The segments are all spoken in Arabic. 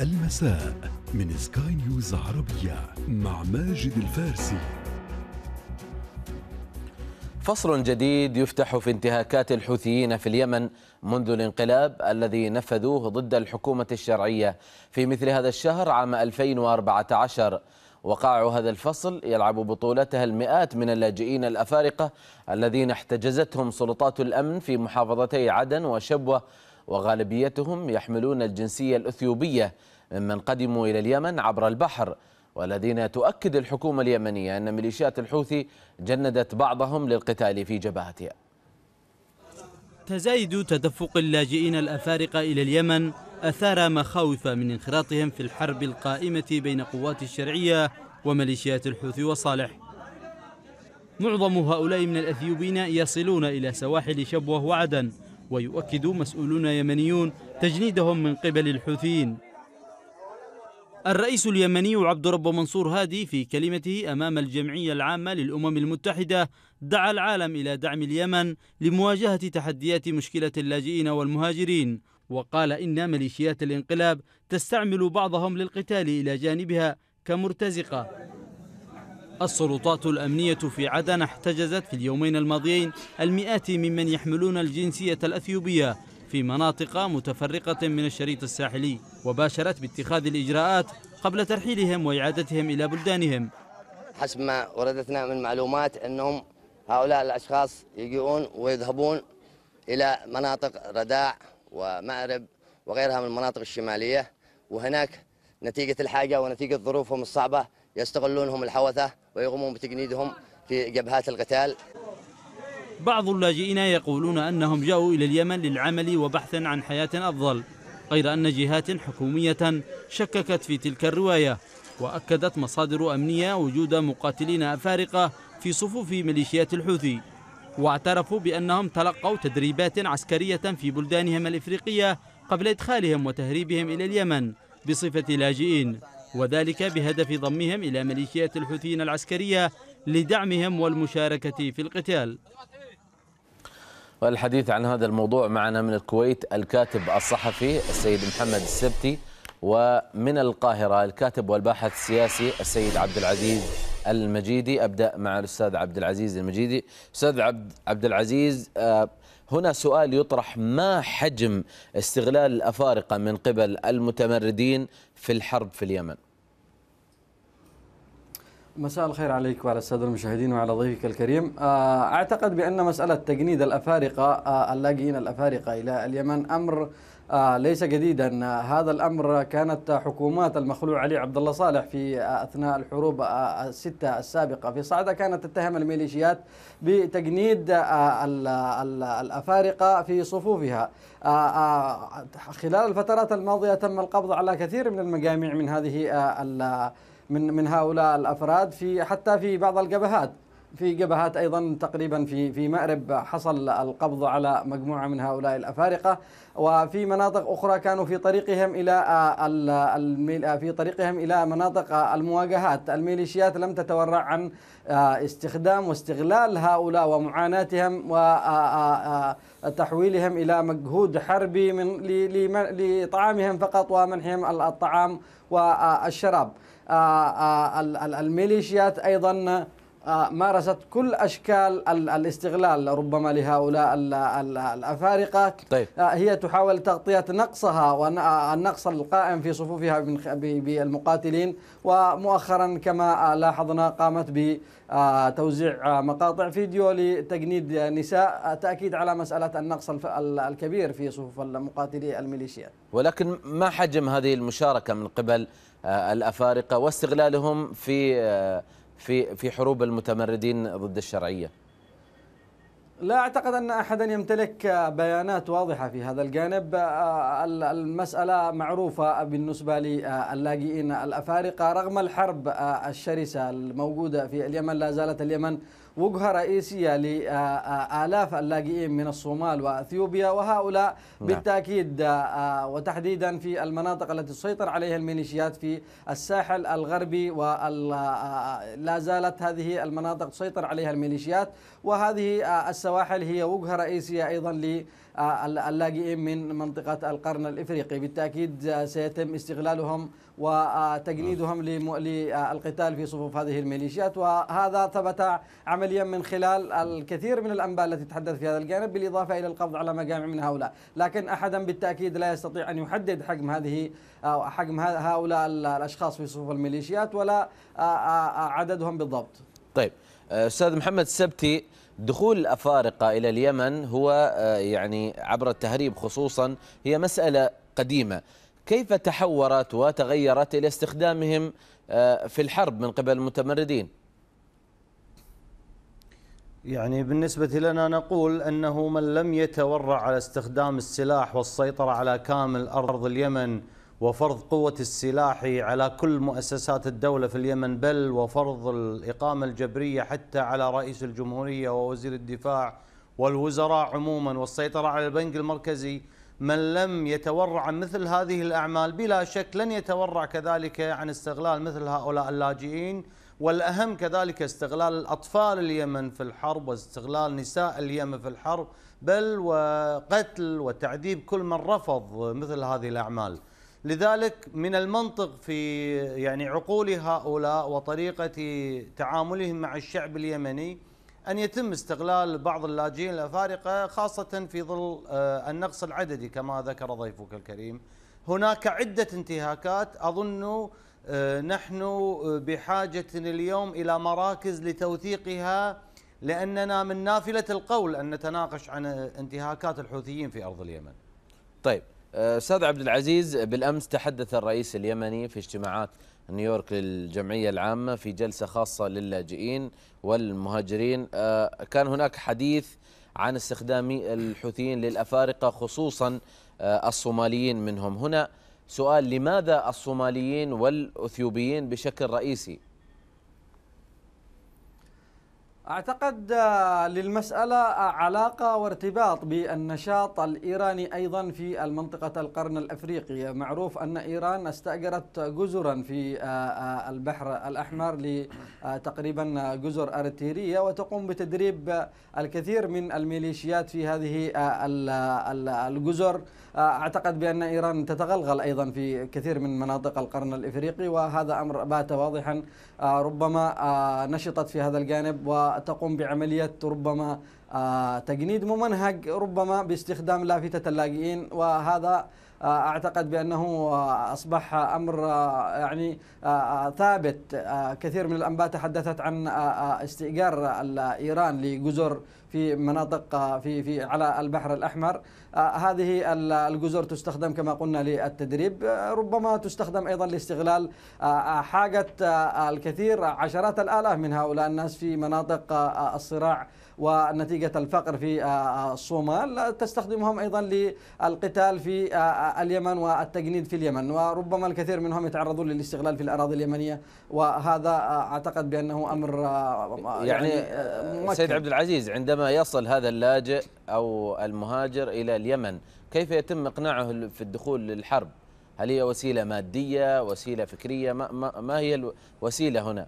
المساء من سكاي نيوز عربية مع ماجد الفارسي فصل جديد يفتح في انتهاكات الحوثيين في اليمن منذ الانقلاب الذي نفذوه ضد الحكومة الشرعية في مثل هذا الشهر عام 2014 وقاع هذا الفصل يلعب بطولتها المئات من اللاجئين الأفارقة الذين احتجزتهم سلطات الأمن في محافظتي عدن وشبوة وغالبيتهم يحملون الجنسية الأثيوبية ممن قدموا إلى اليمن عبر البحر والذين تؤكد الحكومة اليمنية أن ميليشيات الحوثي جندت بعضهم للقتال في جبهتها تزايد تدفق اللاجئين الأفارقة إلى اليمن أثار مخاوف من انخراطهم في الحرب القائمة بين قوات الشرعية وميليشيات الحوثي وصالح معظم هؤلاء من الأثيوبيين يصلون إلى سواحل شبوة وعدن ويؤكد مسؤولون يمنيون تجنيدهم من قبل الحوثيين الرئيس اليمني عبد رب منصور هادي في كلمته أمام الجمعية العامة للأمم المتحدة دعا العالم إلى دعم اليمن لمواجهة تحديات مشكلة اللاجئين والمهاجرين وقال إن ميليشيات الانقلاب تستعمل بعضهم للقتال إلى جانبها كمرتزقة السلطات الأمنية في عدن احتجزت في اليومين الماضيين المئات ممن يحملون الجنسية الأثيوبية في مناطق متفرقة من الشريط الساحلي وباشرت باتخاذ الإجراءات قبل ترحيلهم وإعادتهم إلى بلدانهم حسب ما وردتنا من معلومات أنهم هؤلاء الأشخاص يجيئون ويذهبون إلى مناطق رداع ومأرب وغيرها من المناطق الشمالية وهناك نتيجة الحاجة ونتيجة ظروفهم الصعبة يستغلونهم الحوثة ويقومون بتجنيدهم في جبهات القتال بعض اللاجئين يقولون أنهم جاءوا إلى اليمن للعمل وبحث عن حياة أفضل غير أن جهات حكومية شككت في تلك الرواية وأكدت مصادر أمنية وجود مقاتلين أفارقة في صفوف ميليشيات الحوثي واعترفوا بأنهم تلقوا تدريبات عسكرية في بلدانهم الإفريقية قبل إدخالهم وتهريبهم إلى اليمن بصفة لاجئين وذلك بهدف ضمهم إلى ميليشيات الحوثيين العسكرية لدعمهم والمشاركة في القتال والحديث عن هذا الموضوع معنا من الكويت الكاتب الصحفي السيد محمد السبتي ومن القاهرة الكاتب والباحث السياسي السيد عبد العزيز المجيدي أبدأ مع الأستاذ عبد العزيز المجيدي أستاذ عبد العزيز آه، هنا سؤال يطرح ما حجم استغلال الأفارقة من قبل المتمردين في الحرب في اليمن مساء الخير عليك وعلى الساده المشاهدين وعلى ضيفك الكريم آه، اعتقد بان مساله تجنيد الافارقه آه، اللاجئين الافارقه الى اليمن امر آه، ليس جديدا هذا الأمر كانت حكومات المخلوع علي عبد الله صالح في أثناء الحروب آه، الستة السابقة في صعدة كانت تتهم الميليشيات بتجنيد آه، الأفارقة في صفوفها خلال الفترات الماضية تم القبض على كثير من المجاميع من هذه من من هؤلاء الأفراد في حتى في بعض الجبهات في جبهات ايضا تقريبا في في مأرب حصل القبض على مجموعه من هؤلاء الافارقه وفي مناطق اخرى كانوا في طريقهم الى آه، آه، في طريقهم الى مناطق آه، المواجهات الميليشيات لم تتورع عن استخدام واستغلال هؤلاء ومعاناتهم وتحويلهم الى مجهود حربي من لطعامهم فقط ومنحهم الطعام والشراب الميليشيات ايضا آه، مارست كل اشكال الاستغلال ربما لهؤلاء الافارقه طيب. آه، هي تحاول تغطيه نقصها والنقص آه، القائم في صفوفها بالمقاتلين ومؤخرا كما لاحظنا قامت بتوزيع مقاطع فيديو لتجنيد نساء تاكيد على مساله النقص الكبير في صفوف المقاتلي الميليشيا ولكن ما حجم هذه المشاركه من قبل الافارقه واستغلالهم في في في حروب المتمردين ضد الشرعيه؟ لا اعتقد ان احدا يمتلك بيانات واضحه في هذا الجانب آه، المساله معروفه بالنسبه للاجئين الافارقه رغم الحرب آه، الشرسه الموجوده في اليمن لا زالت اليمن وجهة رئيسية لآلاف اللاجئين من الصومال وأثيوبيا وهؤلاء نعم. بالتأكيد وتحديدا في المناطق التي تسيطر عليها الميليشيات في الساحل الغربي ولا زالت هذه المناطق تسيطر عليها الميليشيات وهذه السواحل هي وجهة رئيسية أيضا ل آه، اللاجئين من منطقة القرن الإفريقي بالتأكيد آه، سيتم استغلالهم وتجنيدهم نعم. للقتال في صفوف هذه الميليشيات وهذا ثبت عمليا من خلال الكثير من الأنباء التي تحدث في هذا الجانب بالإضافة إلى القبض على مجامع من هؤلاء لكن أحدا بالتأكيد لا يستطيع أن يحدد حجم هذه أو آه، حجم هؤلاء الأشخاص في صفوف الميليشيات ولا عددهم بالضبط طيب أستاذ محمد السبتي دخول الافارقه الى اليمن هو آه، يعني عبر التهريب خصوصا هي مساله قديمه كيف تحورت وتغيرت الى استخدامهم آه، في الحرب من قبل المتمردين يعني بالنسبة لنا نقول أنه من لم يتورع على استخدام السلاح والسيطرة على كامل أرض اليمن وفرض قوة السلاح على كل مؤسسات الدولة في اليمن بل وفرض الإقامة الجبرية حتى على رئيس الجمهورية ووزير الدفاع والوزراء عموما والسيطرة على البنك المركزي من لم يتورع عن مثل هذه الأعمال بلا شك لن يتورع كذلك عن استغلال مثل هؤلاء اللاجئين والأهم كذلك استغلال أطفال اليمن في الحرب واستغلال نساء اليمن في الحرب بل وقتل وتعذيب كل من رفض مثل هذه الأعمال لذلك من المنطق في يعني عقول هؤلاء وطريقة تعاملهم مع الشعب اليمني أن يتم استغلال بعض اللاجئين الأفارقة خاصة في ظل آه، النقص العددي كما ذكر ضيفك الكريم هناك عدة انتهاكات أظن آه، نحن آه، بحاجة اليوم إلى مراكز لتوثيقها لأننا من نافلة القول أن نتناقش عن انتهاكات الحوثيين في أرض اليمن طيب استاذ عبد العزيز بالامس تحدث الرئيس اليمني في اجتماعات نيويورك للجمعيه العامه في جلسه خاصه للاجئين والمهاجرين آه، كان هناك حديث عن استخدام الحوثيين للافارقه خصوصا آه، الصوماليين منهم هنا سؤال لماذا الصوماليين والاثيوبيين بشكل رئيسي أعتقد آه، للمسألة آه، علاقة وارتباط بالنشاط الإيراني أيضا في المنطقة القرن الأفريقي معروف أن إيران استأجرت جزرا في آه، البحر الأحمر لتقريبا جزر أرتيرية وتقوم بتدريب الكثير من الميليشيات في هذه الجزر أعتقد بأن إيران تتغلغل أيضا في كثير من مناطق القرن الإفريقي وهذا أمر بات واضحا ربما نشطت في هذا الجانب و تقوم بعملية ربما آه، تجنيد ممنهج ربما باستخدام لافتة اللاجئين وهذا اعتقد بانه اصبح امر آه، يعني آه، آه، ثابت كثير من الانباء تحدثت عن استئجار ايران لجزر في مناطق في في على البحر الاحمر هذه الجزر تستخدم كما قلنا للتدريب ربما تستخدم ايضا لاستغلال حاجه الكثير عشرات الالاف من هؤلاء الناس في مناطق الصراع ونتيجة الفقر في آه، آه، الصومال تستخدمهم أيضا للقتال في آه، اليمن والتجنيد في اليمن وربما الكثير منهم يتعرضون للاستغلال في الأراضي اليمنية وهذا أعتقد بأنه أمر يعني, يعني سيد عبد العزيز عندما يصل هذا اللاجئ أو المهاجر إلى اليمن كيف يتم إقناعه في الدخول للحرب هل هي وسيلة مادية وسيلة فكرية ما, ما, ما هي الوسيلة هنا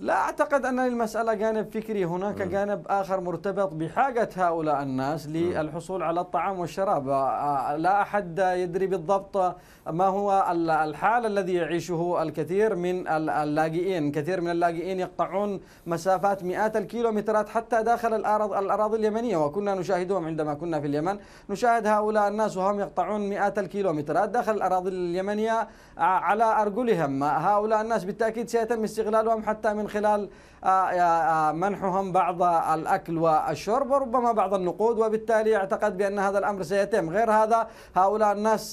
لا أعتقد أن المسألة جانب فكري هناك م. جانب آخر مرتبط بحاجة هؤلاء الناس للحصول على الطعام والشراب آه، آه، لا أحد يدري بالضبط ما هو الحال الذي يعيشه الكثير من اللاجئين كثير من اللاجئين يقطعون مسافات مئات الكيلومترات حتى داخل الأراضي اليمنية وكنا نشاهدهم عندما كنا في اليمن نشاهد هؤلاء الناس وهم يقطعون مئات الكيلومترات داخل الأراضي اليمنية آه، على أرجلهم هؤلاء الناس بالتأكيد سيتم استغلالهم حتى من من خلال آه، آه، آه، منحهم بعض الأكل والشرب وربما بعض النقود وبالتالي أعتقد بأن هذا الأمر سيتم غير هذا هؤلاء الناس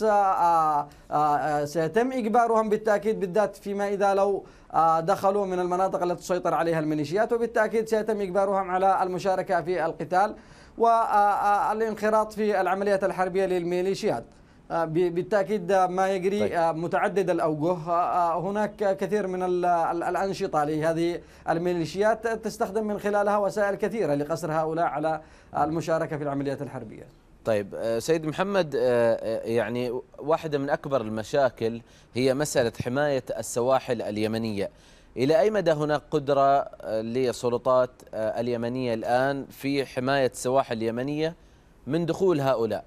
سيتم إجبارهم بالتأكيد بالذات فيما إذا لو دخلوا من المناطق التي تسيطر عليها الميليشيات وبالتأكيد سيتم إجبارهم على المشاركة في القتال والانخراط في العمليات الحربية للميليشيات آه، بالتاكيد آه، ما يجري طيب. آه، متعدد الاوجه هناك كثير من الانشطه لهذه الميليشيات تستخدم من خلالها وسائل كثيره لقصر هؤلاء على المشاركه في العمليات الحربيه طيب سيد محمد يعني واحده من اكبر المشاكل هي مساله حمايه السواحل اليمنيه الى اي مدى هناك قدره للسلطات اليمنيه الان في حمايه السواحل اليمنيه من دخول هؤلاء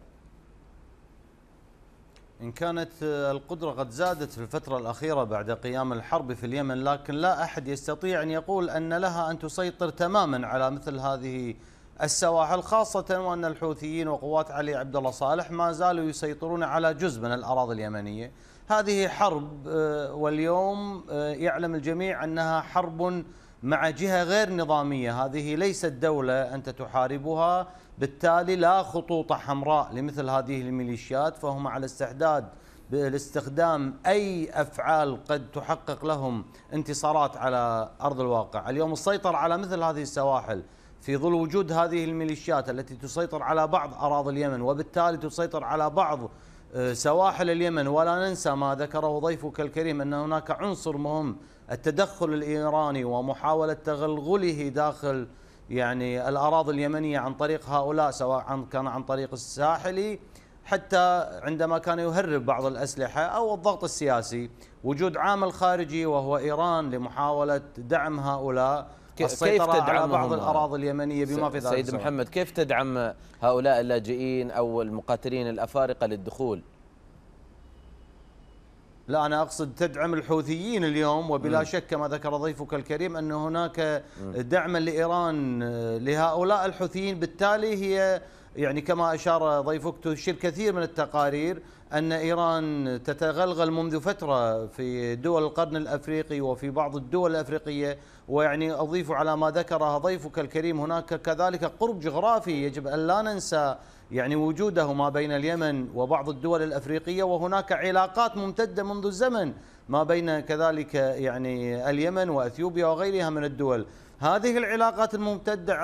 إن كانت آه، القدرة قد زادت في الفترة الأخيرة بعد قيام الحرب في اليمن لكن لا أحد يستطيع أن يقول أن لها أن تسيطر تماما على مثل هذه السواحل خاصة وأن الحوثيين وقوات علي عبد الله صالح ما زالوا يسيطرون على جزء من الأراضي اليمنية هذه حرب آه، واليوم آه، يعلم الجميع أنها حرب مع جهة غير نظامية هذه ليست دولة أنت تحاربها بالتالي لا خطوط حمراء لمثل هذه الميليشيات فهم على استعداد لاستخدام أي أفعال قد تحقق لهم انتصارات على أرض الواقع اليوم السيطر على مثل هذه السواحل في ظل وجود هذه الميليشيات التي تسيطر على بعض أراضي اليمن وبالتالي تسيطر على بعض آه، سواحل اليمن ولا ننسى ما ذكره ضيفك الكريم أن هناك عنصر مهم التدخل الايراني ومحاوله تغلغله داخل يعني الاراضي اليمنيه عن طريق هؤلاء سواء عن كان عن طريق الساحلي حتى عندما كان يهرب بعض الاسلحه او الضغط السياسي وجود عامل خارجي وهو ايران لمحاوله دعم هؤلاء كيف تدعم بعض الأراضي اليمنية بما في ذلك سيد محمد كيف تدعم هؤلاء اللاجئين أو المقاتلين الأفارقة للدخول لا انا اقصد تدعم الحوثيين اليوم وبلا م. شك كما ذكر ضيفك الكريم ان هناك دعما لايران آه، لهؤلاء الحوثيين بالتالي هي يعني كما اشار ضيفك تشير كثير من التقارير ان ايران تتغلغل منذ فتره في دول القرن الافريقي وفي بعض الدول الافريقيه ويعني اضيف على ما ذكره ضيفك الكريم هناك كذلك قرب جغرافي يجب ان لا ننسى يعني وجوده ما بين اليمن وبعض الدول الافريقيه وهناك علاقات ممتده منذ الزمن ما بين كذلك يعني اليمن واثيوبيا وغيرها من الدول. هذه العلاقات الممتده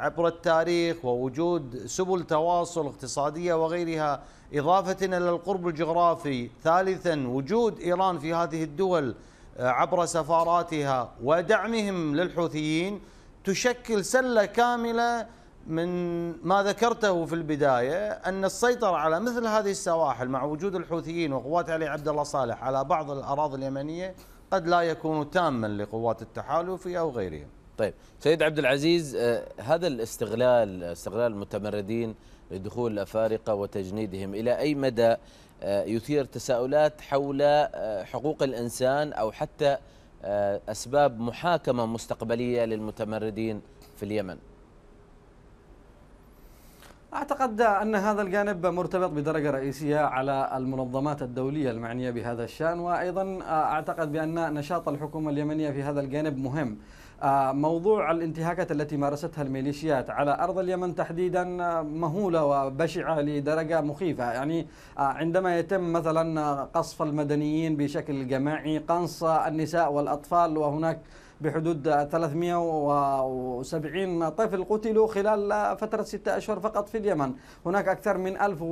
عبر التاريخ ووجود سبل تواصل اقتصاديه وغيرها اضافه الى القرب الجغرافي، ثالثا وجود ايران في هذه الدول آه، عبر سفاراتها ودعمهم للحوثيين تشكل سله كامله من ما ذكرته في البداية أن السيطرة على مثل هذه السواحل مع وجود الحوثيين وقوات علي عبد الله صالح على بعض الأراضي اليمنية قد لا يكون تاما لقوات التحالف أو غيرهم طيب سيد عبد العزيز آه، هذا الاستغلال استغلال المتمردين لدخول الأفارقة وتجنيدهم إلى أي مدى آه، يثير تساؤلات حول آه، حقوق الإنسان أو حتى أسباب محاكمة مستقبلية للمتمردين في اليمن أعتقد أن هذا الجانب مرتبط بدرجة رئيسية على المنظمات الدولية المعنية بهذا الشأن وأيضا أعتقد بأن نشاط الحكومة اليمنية في هذا الجانب مهم آه، موضوع الانتهاكات التي مارستها الميليشيات على أرض اليمن تحديدا مهولة وبشعة لدرجة مخيفة يعني آه، عندما يتم مثلا قصف المدنيين بشكل جماعي قنص النساء والأطفال وهناك بحدود 370 طفل قتلوا خلال فترة ستة أشهر فقط في اليمن هناك أكثر من 1000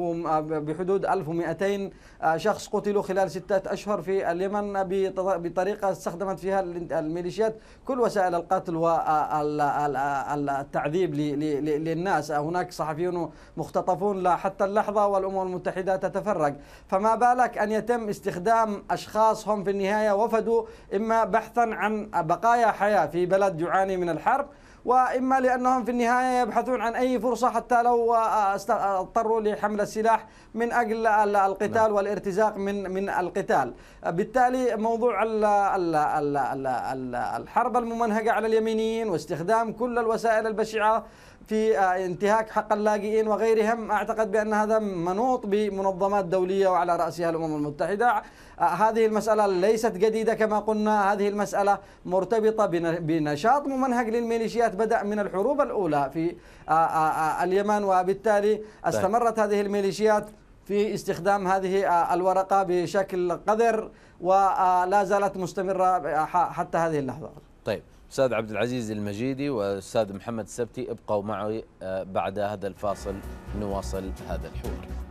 بحدود 1200 شخص قتلوا خلال ستة أشهر في اليمن بطريقة استخدمت فيها الميليشيات كل وسائل القتل والتعذيب للناس هناك صحفيون مختطفون حتى اللحظة والأمم المتحدة تتفرج فما بالك أن يتم استخدام أشخاص هم في النهاية وفدوا إما بحثا عن بقايا حياة حياة في بلد يعاني من الحرب وإما لأنهم في النهاية يبحثون عن أي فرصة حتى لو آه، آه، اضطروا لحمل السلاح من أجل القتال نعم. والارتزاق من من القتال بالتالي موضوع الحرب الممنهجة على اليمينيين واستخدام كل الوسائل البشعة في آه، انتهاك حق اللاجئين وغيرهم أعتقد بأن هذا منوط بمنظمات دولية وعلى رأسها الأمم المتحدة آه، هذه المسألة ليست جديدة كما قلنا هذه المسألة مرتبطة بنشاط ممنهج للميليشيات بدأ من الحروب الأولى في آه، اليمن وبالتالي طيب. استمرت هذه الميليشيات في استخدام هذه الورقة بشكل قذر ولا زالت مستمرة حتى هذه اللحظة طيب أستاذ عبد العزيز المجيدي والأستاذ محمد السبتي ابقوا معي آه، بعد هذا الفاصل نواصل هذا الحوار